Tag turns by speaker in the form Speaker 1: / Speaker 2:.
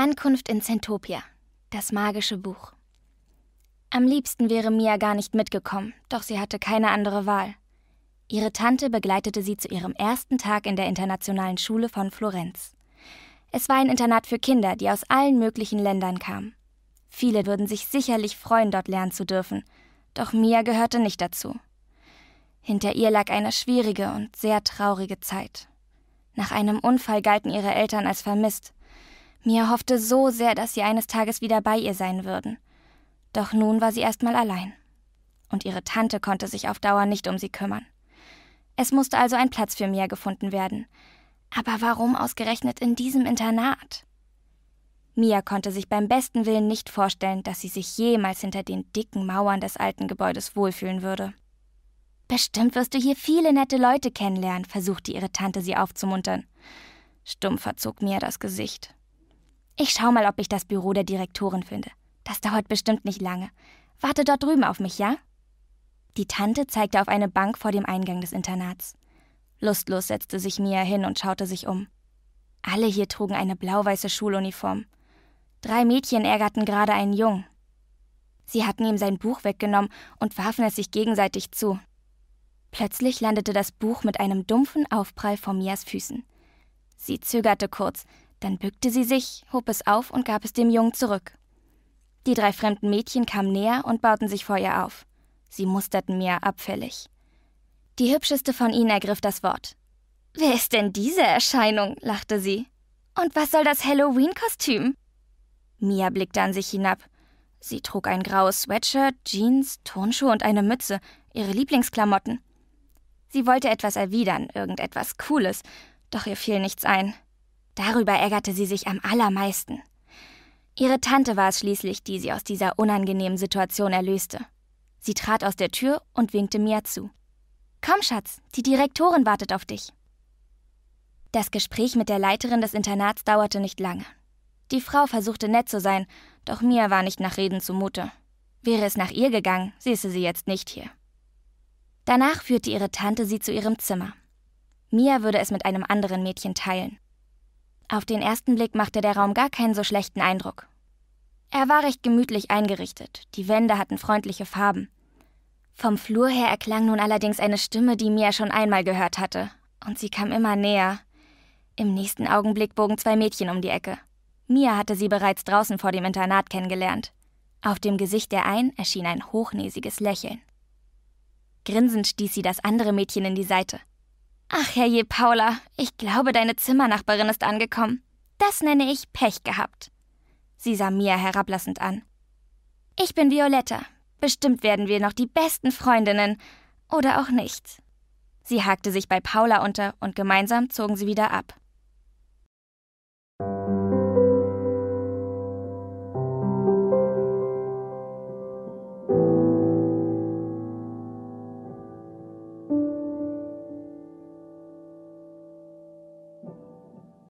Speaker 1: Ankunft in Zentopia. Das magische Buch. Am liebsten wäre Mia gar nicht mitgekommen, doch sie hatte keine andere Wahl. Ihre Tante begleitete sie zu ihrem ersten Tag in der internationalen Schule von Florenz. Es war ein Internat für Kinder, die aus allen möglichen Ländern kamen. Viele würden sich sicherlich freuen, dort lernen zu dürfen, doch Mia gehörte nicht dazu. Hinter ihr lag eine schwierige und sehr traurige Zeit. Nach einem Unfall galten ihre Eltern als vermisst, Mia hoffte so sehr, dass sie eines Tages wieder bei ihr sein würden. Doch nun war sie erstmal allein. Und ihre Tante konnte sich auf Dauer nicht um sie kümmern. Es musste also ein Platz für Mia gefunden werden. Aber warum ausgerechnet in diesem Internat? Mia konnte sich beim besten Willen nicht vorstellen, dass sie sich jemals hinter den dicken Mauern des alten Gebäudes wohlfühlen würde. Bestimmt wirst du hier viele nette Leute kennenlernen, versuchte ihre Tante sie aufzumuntern. Stumm verzog Mia das Gesicht. Ich schau mal, ob ich das Büro der Direktorin finde. Das dauert bestimmt nicht lange. Warte dort drüben auf mich, ja? Die Tante zeigte auf eine Bank vor dem Eingang des Internats. Lustlos setzte sich Mia hin und schaute sich um. Alle hier trugen eine blau-weiße Schuluniform. Drei Mädchen ärgerten gerade einen Jungen. Sie hatten ihm sein Buch weggenommen und warfen es sich gegenseitig zu. Plötzlich landete das Buch mit einem dumpfen Aufprall vor Mias Füßen. Sie zögerte kurz, dann bückte sie sich, hob es auf und gab es dem Jungen zurück. Die drei fremden Mädchen kamen näher und bauten sich vor ihr auf. Sie musterten Mia abfällig. Die hübscheste von ihnen ergriff das Wort. Wer ist denn diese Erscheinung? lachte sie. Und was soll das Halloween-Kostüm? Mia blickte an sich hinab. Sie trug ein graues Sweatshirt, Jeans, Turnschuhe und eine Mütze, ihre Lieblingsklamotten. Sie wollte etwas erwidern, irgendetwas Cooles, doch ihr fiel nichts ein. Darüber ärgerte sie sich am allermeisten. Ihre Tante war es schließlich, die sie aus dieser unangenehmen Situation erlöste. Sie trat aus der Tür und winkte Mia zu. Komm, Schatz, die Direktorin wartet auf dich. Das Gespräch mit der Leiterin des Internats dauerte nicht lange. Die Frau versuchte nett zu sein, doch Mia war nicht nach Reden zumute. Wäre es nach ihr gegangen, säße sie jetzt nicht hier. Danach führte ihre Tante sie zu ihrem Zimmer. Mia würde es mit einem anderen Mädchen teilen. Auf den ersten Blick machte der Raum gar keinen so schlechten Eindruck. Er war recht gemütlich eingerichtet, die Wände hatten freundliche Farben. Vom Flur her erklang nun allerdings eine Stimme, die Mia schon einmal gehört hatte, und sie kam immer näher. Im nächsten Augenblick bogen zwei Mädchen um die Ecke. Mia hatte sie bereits draußen vor dem Internat kennengelernt. Auf dem Gesicht der einen erschien ein hochnäsiges Lächeln. Grinsend stieß sie das andere Mädchen in die Seite. Ach, herrje, Paula, ich glaube, deine Zimmernachbarin ist angekommen. Das nenne ich Pech gehabt. Sie sah Mia herablassend an. Ich bin Violetta. Bestimmt werden wir noch die besten Freundinnen. Oder auch nicht. Sie hakte sich bei Paula unter und gemeinsam zogen sie wieder ab.